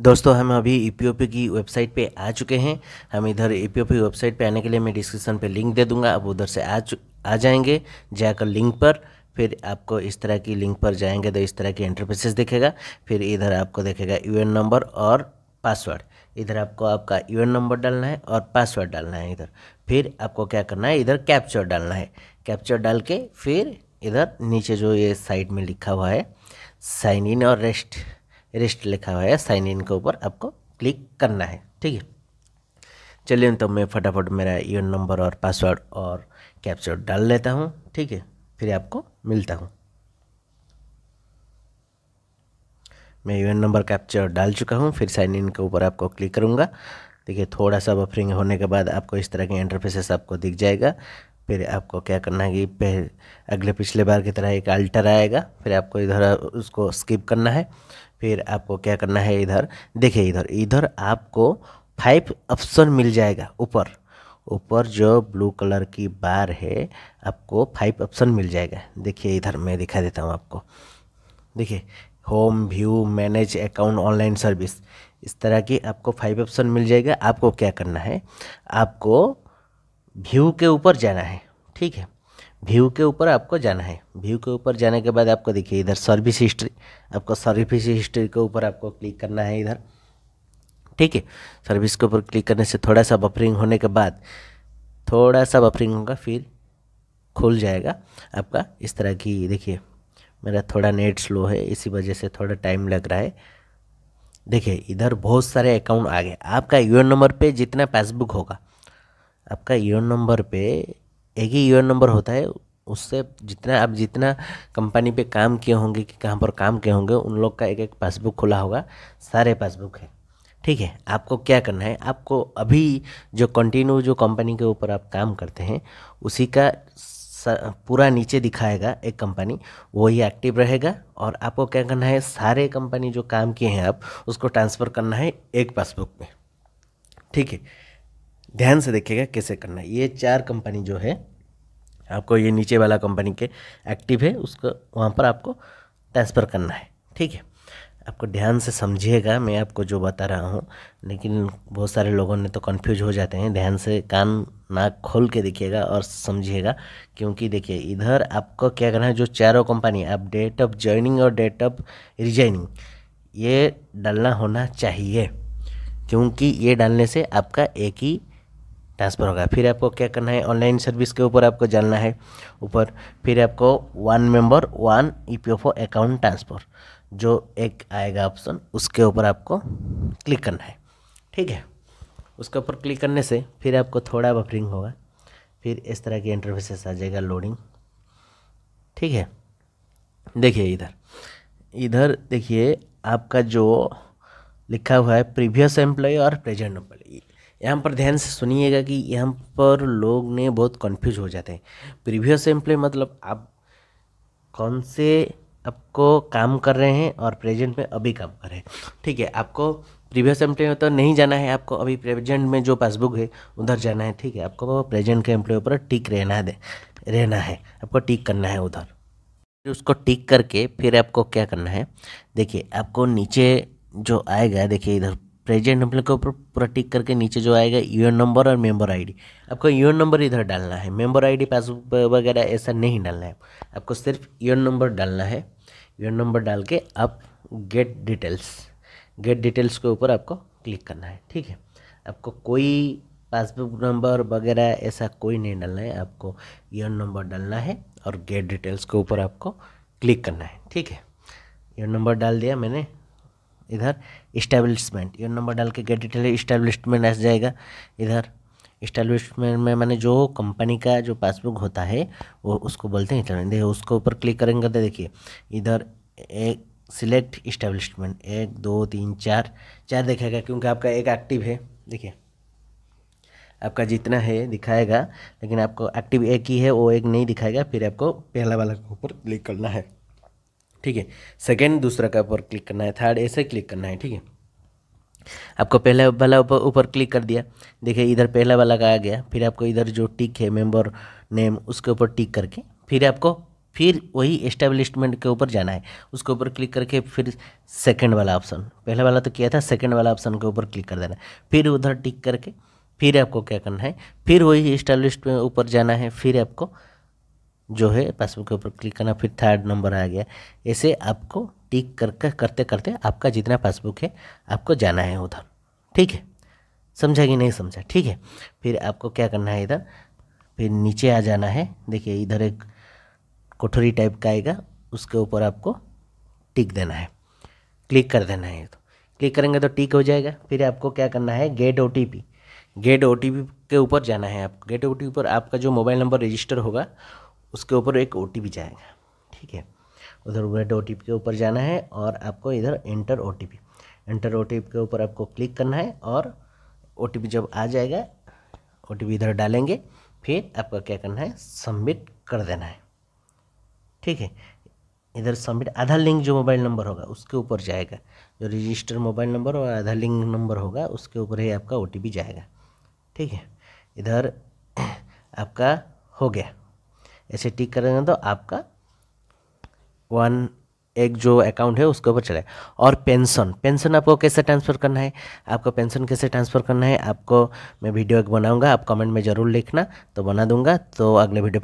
दोस्तों हम अभी ई की वेबसाइट पे आ चुके हैं हम इधर ई वेबसाइट पे आने के लिए मैं डिस्क्रिप्शन पे लिंक दे दूंगा आप उधर से आ आ जाएंगे जाकर लिंक पर फिर आपको इस तरह की लिंक पर जाएंगे तो इस तरह की इंटरफेसेस दिखेगा फिर इधर आपको देखेगा यू नंबर और पासवर्ड इधर आपको आपका यू नंबर डालना है और पासवर्ड डालना है इधर फिर आपको क्या करना है इधर कैप्चर डालना है कैप्चर डाल के फिर इधर नीचे जो ये साइड में लिखा हुआ है साइन इन और रेस्ट रेस्ट लिखा हुआ है साइन इन के ऊपर आपको क्लिक करना है ठीक है चलिए तो मैं फटाफट मेरा यून नंबर और पासवर्ड और कैप्चर डाल लेता हूँ ठीक है फिर आपको मिलता हूँ मैं यूएन नंबर कैप्चर डाल चुका हूँ फिर साइन इन के ऊपर आपको क्लिक करूँगा देखिए थोड़ा सा बफरिंग होने के बाद आपको इस तरह के इंटरफेसेस आपको दिख जाएगा फिर आपको क्या करना है कि अगले पिछले बार की तरह एक अल्टर आएगा फिर आपको इधर उसको स्किप करना है फिर आपको क्या करना है इधर देखिए इधर इधर आपको फाइव ऑप्शन मिल जाएगा ऊपर ऊपर जो ब्लू कलर की बार है आपको फाइव ऑप्शन मिल जाएगा देखिए इधर मैं दिखा देता हूँ आपको देखिए home view manage account online service इस तरह की आपको फाइव ऑप्शन मिल जाएगा आपको क्या करना है आपको व्यू के ऊपर जाना है ठीक है व्यू के ऊपर आपको जाना है व्यू के ऊपर जाने के बाद आपको देखिए इधर सर्विस हिस्ट्री आपको सर्विस हिस्ट्री के ऊपर आपको क्लिक करना है इधर ठीक है सर्विस के ऊपर क्लिक करने से थोड़ा सा बफरिंग होने के बाद थोड़ा सा बफरिंग होगा फिर खुल जाएगा आपका इस तरह की देखिए मेरा थोड़ा नेट स्लो है इसी वजह से थोड़ा टाइम लग रहा है देखिए इधर बहुत सारे अकाउंट आ गए आपका यू नंबर पे जितना पासबुक होगा आपका यू नंबर पे एक ही यूएन नंबर होता है उससे जितना आप जितना कंपनी पे काम किए होंगे कि कहाँ पर काम किए होंगे उन लोग का एक एक पासबुक खुला होगा सारे पासबुक है ठीक है आपको क्या करना है आपको अभी जो कंटिन्यू जो कंपनी के ऊपर आप काम करते हैं उसी का पूरा नीचे दिखाएगा एक कंपनी वो ही एक्टिव रहेगा और आपको क्या करना है सारे कंपनी जो काम किए हैं आप उसको ट्रांसफ़र करना है एक पासबुक में ठीक है ध्यान से देखिएगा कैसे करना है ये चार कंपनी जो है आपको ये नीचे वाला कंपनी के एक्टिव है उसको वहाँ पर आपको ट्रांसफ़र करना है ठीक है आपको ध्यान से समझिएगा मैं आपको जो बता रहा हूँ लेकिन बहुत सारे लोगों ने तो कंफ्यूज हो जाते हैं ध्यान से कान नाक खोल के देखिएगा और समझिएगा क्योंकि देखिए इधर आपको क्या करना है जो चारों कंपनी आप डेट ऑफ ज्वाइनिंग और डेट ऑफ रिजाइनिंग ये डालना होना चाहिए क्योंकि ये डालने से आपका एक ही ट्रांसफ़र होगा फिर आपको क्या करना है ऑनलाइन सर्विस के ऊपर आपको जानना है ऊपर फिर आपको one member one E account transfer जो एक आएगा ऑप्शन उसके ऊपर आपको क्लिक करना है ठीक है उसके ऊपर क्लिक करने से फिर आपको थोड़ा बफरिंग होगा फिर इस तरह की इंटरफेसेस आ जाएगा लोडिंग ठीक है देखिए इधर इधर देखिए आपका जो लिखा हुआ है प्रीवियस एम्प्लॉय और प्रेजेंट एम्प्लॉय यहाँ पर ध्यान से सुनिएगा कि यहाँ पर लोग ने बहुत कंफ्यूज हो जाते हैं प्रीवियस एम्प्लॉय मतलब आप कौन से आपको काम कर रहे हैं और प्रेजेंट में अभी काम कर रहे हैं ठीक है आपको प्रीवियस एम्प्लॉय में तो नहीं जाना है आपको अभी प्रेजेंट में जो पासबुक है उधर जाना है ठीक है आपको प्रेजेंट के एम्प्लॉय पर टिक रहना है रहना है आपको टिक करना है उधर फिर उसको टिक करके फिर आपको क्या करना है देखिए आपको नीचे जो आएगा देखिए इधर प्रेजेंट हम लोग के ऊपर पूरा टिक करके नीचे जो आएगा यू नंबर और मेंबर आईडी आपको यू नंबर इधर डालना है मेंबर आईडी पासबुक वगैरह ऐसा नहीं डालना है आपको सिर्फ यू नंबर डालना है यू नंबर डाल के आप गेट डिटेल्स गेट डिटेल्स के ऊपर आपको क्लिक करना है ठीक है आपको कोई पासबुक नंबर वगैरह ऐसा कोई नहीं डालना है आपको यू नंबर डालना है और गेट डिटेल्स के ऊपर आपको क्लिक करना है ठीक है यू नंबर डाल दिया मैंने इधर इस्टेब्लिशमेंट ये नंबर डाल के गेट डिटेल इस्टेब्लिशमेंट ऐसा जाएगा इधर इस्टेब्लिशमेंट में मैंने जो कंपनी का जो पासबुक होता है वो उसको बोलते हैं इंटरनेट देखिए उसके ऊपर क्लिक करेंगे तो देखिए इधर एक सिलेक्ट इस्टेब्लिशमेंट एक दो तीन चार चार देखेगा क्योंकि आपका एक एक्टिव है देखिए आपका जितना है दिखाएगा लेकिन आपको एक्टिव एक ही है वो एक नहीं दिखाएगा फिर आपको पहला वाला के ऊपर क्लिक करना है ठीक है सेकेंड दूसरा का ऊपर क्लिक करना है थर्ड ऐसे क्लिक करना है ठीक है आपको पहला वाला ऊपर क्लिक कर दिया देखिए इधर पहला वाला का आ गया फिर आपको इधर जो टिक है मेंबर नेम उसके ऊपर टिक करके फिर आपको फिर वही एस्टेब्लिशमेंट के ऊपर जाना है उसके ऊपर क्लिक करके फिर सेकंड वाला ऑप्शन पहला वाला तो किया था सेकंड वाला ऑप्शन के ऊपर क्लिक कर देना फिर उधर टिक करके फिर आपको क्या करना है फिर वही इस्टेब्लिश ऊपर जाना है फिर आपको जो है पासबुक के ऊपर क्लिक करना फिर थर्ड नंबर आ गया ऐसे आपको टिक कर करते करते आपका जितना पासबुक है आपको जाना है उधर ठीक है समझा कि नहीं समझा ठीक है फिर आपको क्या करना है इधर फिर नीचे आ जाना है देखिए इधर एक कोठरी टाइप का आएगा उसके ऊपर आपको टिक देना है क्लिक कर देना है तो क्लिक करेंगे तो टिक हो जाएगा फिर आपको क्या करना है गेट ओ गेट ओ के ऊपर जाना है आप गेट ओ पर आपका जो मोबाइल नंबर रजिस्टर होगा उसके ऊपर एक ओ जाएगा ठीक है उधर वेड ओ के ऊपर जाना है और आपको इधर एंटर ओ एंटर ओ के ऊपर आपको क्लिक करना है और ओ जब आ जाएगा ओ इधर डालेंगे फिर आपका क्या करना है सबमिट कर देना है ठीक है इधर सबमिट आधार लिंक जो मोबाइल नंबर होगा उसके ऊपर जाएगा जो रजिस्टर मोबाइल नंबर और आधार लिंक नंबर होगा उसके ऊपर ही आपका ओ जाएगा ठीक है इधर आपका हो गया ऐसे टिक करेंगे तो आपका वन एक जो अकाउंट है उसके ऊपर चले और पेंशन पेंशन आपको कैसे ट्रांसफ़र करना है आपको पेंशन कैसे ट्रांसफ़र करना है आपको मैं वीडियो एक बनाऊंगा आप कमेंट में ज़रूर लिखना तो बना दूंगा तो अगले वीडियो